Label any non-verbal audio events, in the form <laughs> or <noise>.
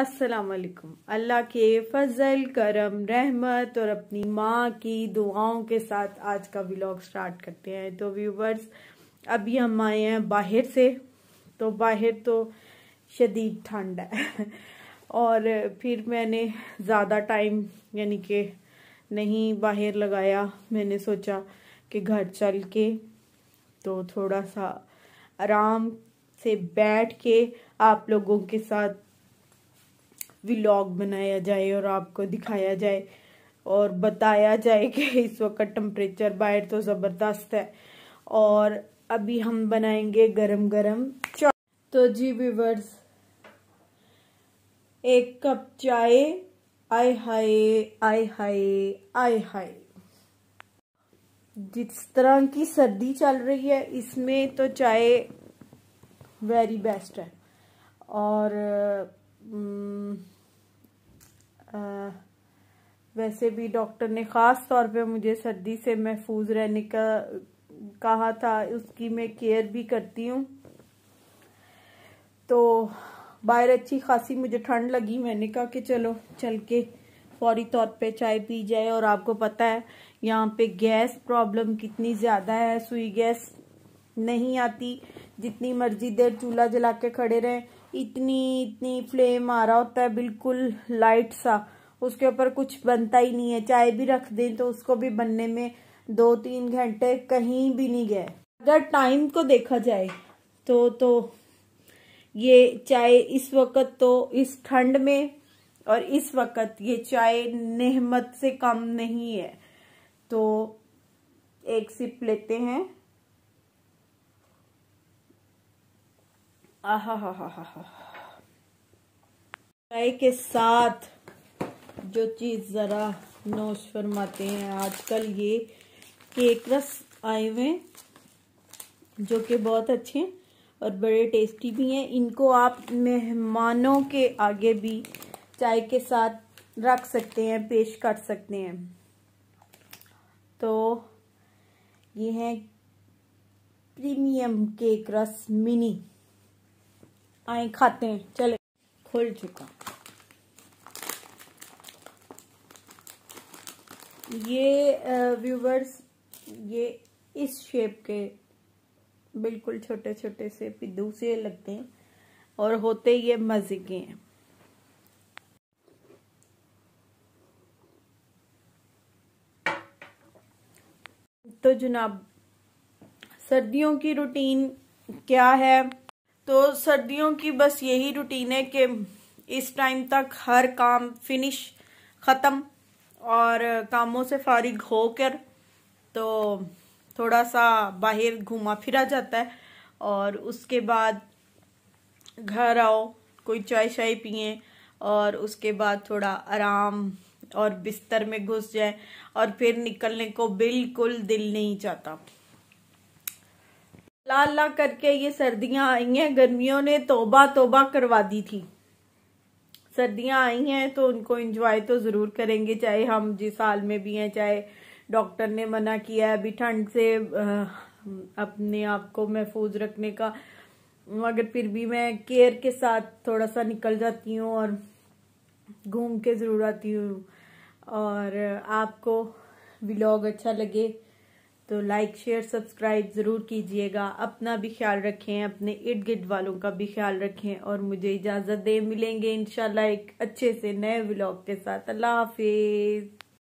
असलकम अल्लाह के फजल करम रहमत और अपनी माँ की दुआओं के साथ आज का व्लॉग स्टार्ट करते हैं तो व्यूवर्स अभी हम आए हैं बाहर से तो बाहर तो शदीद ठंड है <laughs> और फिर मैंने ज़्यादा टाइम यानी कि नहीं बाहर लगाया मैंने सोचा कि घर चल के तो थोड़ा सा आराम से बैठ के आप लोगों के साथ व्लॉग बनाया जाए और आपको दिखाया जाए और बताया जाए कि इस वक्त टेम्परेचर बाहर तो ज़बरदस्त है और अभी हम बनाएंगे गरम गरम चाय तो जी व्यूवर्स एक कप चाय आय हाय आय हाय आय हाय जिस तरह की सर्दी चल रही है इसमें तो चाय वेरी बेस्ट है और आ, हम्म, वैसे भी डॉक्टर ने ख़ास तौर पे मुझे सर्दी से महफूज रहने का कहा था उसकी मैं केयर भी करती हूँ तो बाहर अच्छी खासी मुझे ठंड लगी मैंने कहा कि चलो चल के फौरी तौर पे चाय पी जाए और आपको पता है यहाँ पे गैस प्रॉब्लम कितनी ज़्यादा है सुई गैस नहीं आती जितनी मर्जी देर चूल्हा जला के खड़े रहें इतनी इतनी फ्लेम आ रहा होता है बिल्कुल लाइट सा उसके ऊपर कुछ बनता ही नहीं है चाय भी रख दें तो उसको भी बनने में दो तीन घंटे कहीं भी नहीं गए अगर टाइम को देखा जाए तो तो ये चाय इस वक्त तो इस ठंड में और इस वक्त ये चाय नेहमत से कम नहीं है तो एक सिप लेते हैं चाय के साथ जो चीज़ ज़रा नोश फरमाते हैं आजकल ये केक रस आए हुए जो कि बहुत अच्छे हैं और बड़े टेस्टी भी हैं इनको आप मेहमानों के आगे भी चाय के साथ रख सकते हैं पेश कर सकते हैं तो ये है प्रीमियम केक रस मिनी आए खाते हैं चले खुल चुका ये व्यूवर्स ये इस शेप के बिल्कुल छोटे छोटे से पिद्दू से लगते हैं और होते ये मज़े के हैं तो जनाब सर्दियों की रूटीन क्या है तो सर्दियों की बस यही रूटीन है कि इस टाइम तक हर काम फिनिश ख़त्म और कामों से फारिग होकर तो थोड़ा सा बाहर घूमा फिरा जाता है और उसके बाद घर आओ कोई चाय शाय पिए और उसके बाद थोड़ा आराम और बिस्तर में घुस जाए और फिर निकलने को बिल्कुल दिल नहीं चाहता ला ला करके ये सर्दियां आई हैं गर्मियों ने तोबा तोबा करवा दी थी सर्दियां आई हैं तो उनको एंजॉय तो ज़रूर करेंगे चाहे हम जिस साल में भी हैं चाहे डॉक्टर ने मना किया है अभी ठंड से अपने आप को महफूज रखने का मगर फिर भी मैं केयर के साथ थोड़ा सा निकल जाती हूँ और घूम के ज़रूर आती हूँ और आपको ब्लॉग अच्छा लगे तो लाइक शेयर सब्सक्राइब ज़रूर कीजिएगा अपना भी ख्याल रखें अपने इर्द गिर्द वालों का भी ख्याल रखें और मुझे इजाज़त दे मिलेंगे इन एक अच्छे से नए व्लॉग के साथ अल्लाह हाफिज़